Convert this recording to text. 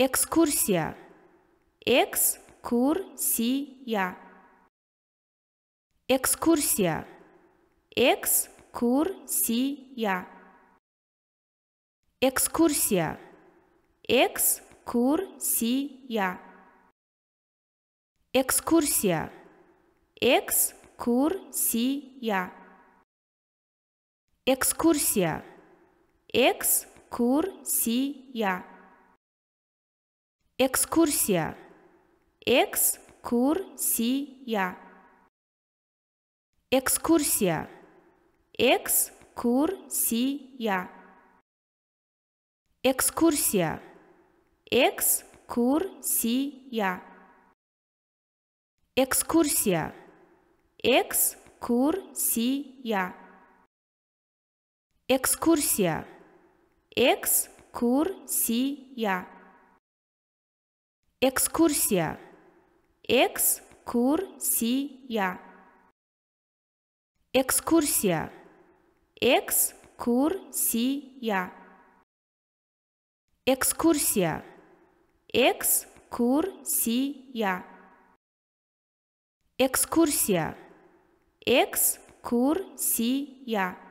Экскурсия. Экскурсия. Экскурсия. Экскурсия. Экскурсия. Экскурсия. Экскурсия. Экскурсия. Экскурсия. Экскурсия. Экскурсия. Экскурсия. Экскурсия. Экскурсия. Экскурсия. Экскурсия. Экскурсия. Экскурсия. Экскурсия. Экскурсия. Экскурсия. Экскурсия. Экскурсия. Экскурсия. Экскурсия. Экскурсия. Экскурсия. Экскурсия.